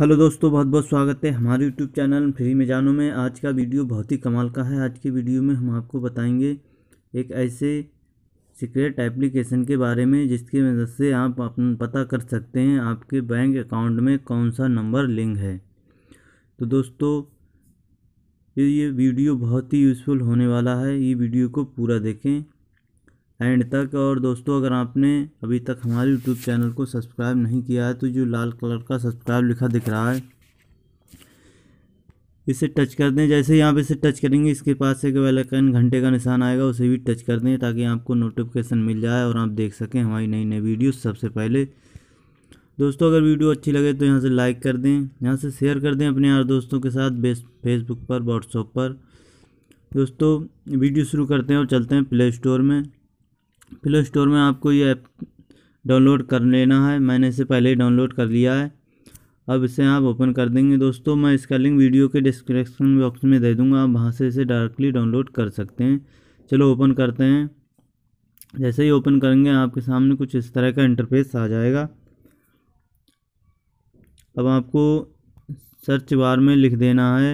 hello दोस्तों बहुत बहुत स्वागत है हमारे यूट्यूब चैनल फ्री में जानो में आज का वीडियो बहुत ही कमाल का है आज के वीडियो में हम आपको बताएंगे एक ऐसे सीक्रेट एप्लीकेशन के बारे में जिसकी मदद से आप अपन पता कर सकते हैं आपके बैंक अकाउंट में कौन सा नंबर लिंक है तो दोस्तों ये वीडियो बहुत ही यूज़फुल होने वाला है ये वीडियो को पूरा देखें एंड तक और दोस्तों अगर आपने अभी तक हमारे यूट्यूब चैनल को सब्सक्राइब नहीं किया है तो जो लाल कलर का सब्सक्राइब लिखा दिख रहा है इसे टच कर दें जैसे ही आप इसे टच करेंगे इसके पास से बेल आइकन घंटे का निशान आएगा उसे भी टच कर दें ताकि आपको नोटिफिकेशन मिल जाए और आप देख सकें हमारी नई नई वीडियो सबसे पहले दोस्तों अगर वीडियो अच्छी लगे तो यहाँ से लाइक कर दें यहाँ से शेयर कर दें अपने यार दोस्तों के साथ फेसबुक पर व्हाट्सअप पर दोस्तों वीडियो शुरू करते हैं और चलते हैं प्ले स्टोर में प्ले स्टोर में आपको ये ऐप डाउनलोड कर लेना है मैंने इसे पहले ही डाउनलोड कर लिया है अब इसे आप ओपन कर देंगे दोस्तों मैं इसका लिंक वीडियो के डिस्क्रिप्शन बॉक्स में दे दूंगा आप वहाँ से इसे डायरेक्टली डाउनलोड कर सकते हैं चलो ओपन करते हैं जैसे ही ओपन करेंगे आपके सामने कुछ इस तरह का इंटरफेस आ जाएगा अब आपको सर्च बार में लिख देना है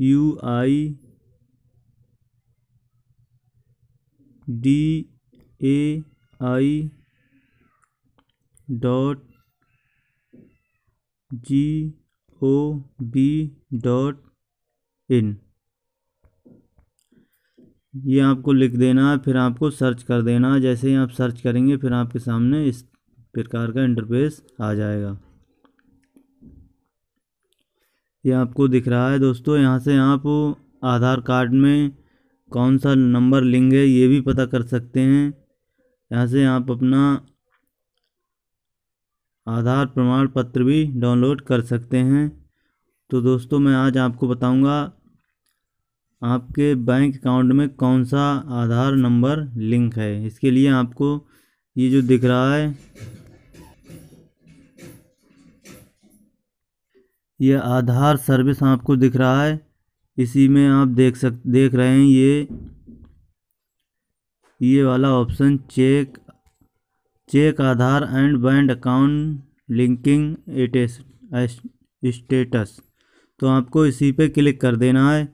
U I D A I dot G O B dot in ये आपको लिख देना है फिर आपको सर्च कर देना है जैसे ही आप सर्च करेंगे फिर आपके सामने इस प्रकार का इंटरफेस आ जाएगा ये आपको दिख रहा है दोस्तों यहाँ से आप आधार कार्ड में कौन सा नंबर लिंग है ये भी पता कर सकते हैं यहाँ से आप अपना आधार प्रमाण पत्र भी डाउनलोड कर सकते हैं तो दोस्तों मैं आज आपको बताऊंगा आपके बैंक अकाउंट में कौन सा आधार नंबर लिंक है इसके लिए आपको ये जो दिख रहा है यह आधार सर्विस आपको दिख रहा है इसी में आप देख सक देख रहे हैं ये ये वाला option check check Aadhaar and bank account linking एटेस स्टेटस तो आपको इसी पे क्लिक कर देना है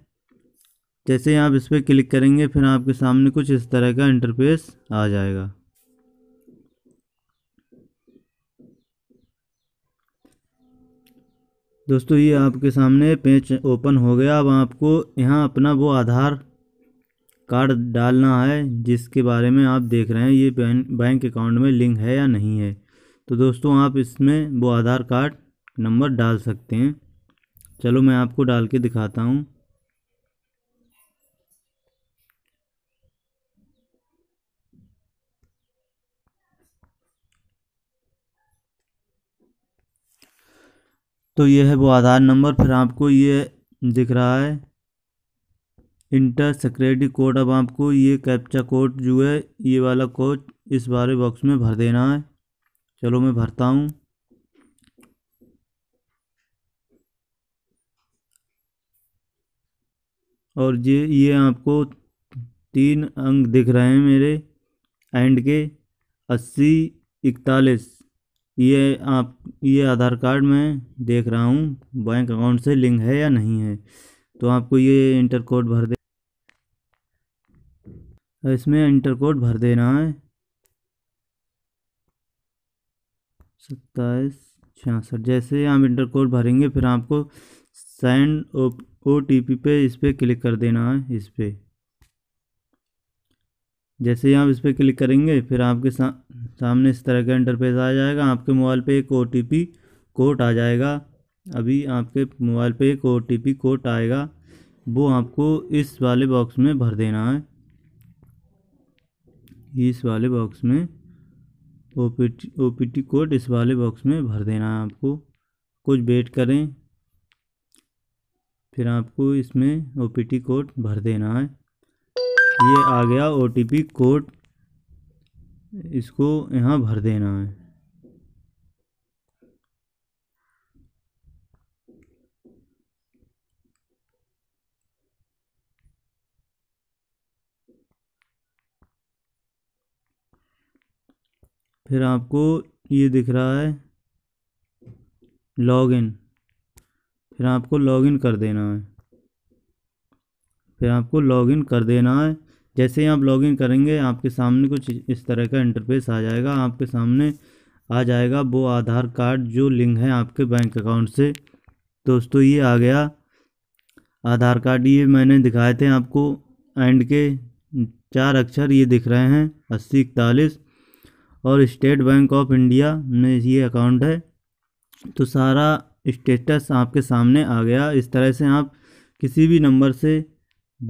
जैसे आप इस पर क्लिक करेंगे फिर आपके सामने कुछ इस तरह का इंटरफेस आ जाएगा दोस्तों ये आपके सामने पेज ओपन हो गया अब आपको यहाँ अपना वो आधार कार्ड डालना है जिसके बारे में आप देख रहे हैं ये बैंक अकाउंट में लिंक है या नहीं है तो दोस्तों आप इसमें वो आधार कार्ड नंबर डाल सकते हैं चलो मैं आपको डाल के दिखाता हूँ तो ये है वो आधार नंबर फिर आपको ये दिख रहा है इंटर सिक्योरिटी कोड अब आपको ये कैप्चा कोड जो है ये वाला कोड इस बारे बॉक्स में भर देना है चलो मैं भरता हूँ और ये ये आपको तीन अंक दिख रहे हैं मेरे एंड के अस्सी इकतालीस ये आप ये आधार कार्ड में देख रहा हूँ बैंक अकाउंट से लिंक है या नहीं है तो आपको ये इंटर कोड भर दे इसमें इंटर कोड भर देना है सत्ताईस छियासठ जैसे आप इंटर कोड भरेंगे फिर आपको सेंड ओ टी पी पे इस पर क्लिक कर देना है इस पर जैसे ही आप इस पर क्लिक करेंगे फिर आपके सा, सामने इस तरह का इंटरफेस आ जाएगा आपके मोबाइल पे एक ओ कोड आ जाएगा अभी आपके मोबाइल पे एक ओ कोड आएगा वो आपको इस वाले बॉक्स में भर देना है इस वाले बॉक्स में ओ पी टी कोड इस वाले बॉक्स में भर देना है आपको कुछ वेट करें फिर आपको इसमें ओ पी टी कोड भर देना है ये आ गया ओ कोड इसको यहाँ भर देना है फिर आपको ये दिख रहा है लॉगिन फिर आपको लॉगिन कर देना है फिर आपको लॉगिन कर देना है जैसे ही आप लॉगिन करेंगे आपके सामने कुछ इस तरह का इंटरफेस आ जाएगा आपके सामने आ जाएगा वो आधार कार्ड जो लिंक है आपके बैंक अकाउंट से दोस्तों ये आ गया आधार कार्ड ये मैंने दिखाए थे आपको एंड के चार अक्षर ये दिख रहे हैं अस्सी इकतालीस और स्टेट बैंक ऑफ इंडिया में ये अकाउंट है तो सारा स्टेटस आपके सामने आ गया इस तरह से आप किसी भी नंबर से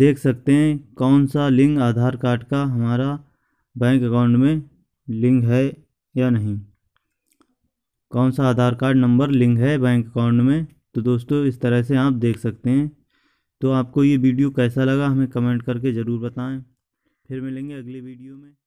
देख सकते हैं कौन सा लिंक आधार कार्ड का हमारा बैंक अकाउंट में लिंक है या नहीं कौन सा आधार कार्ड नंबर लिंक है बैंक अकाउंट में तो दोस्तों इस तरह से आप देख सकते हैं तो आपको ये वीडियो कैसा लगा हमें कमेंट करके ज़रूर बताएं फिर मिलेंगे अगली वीडियो में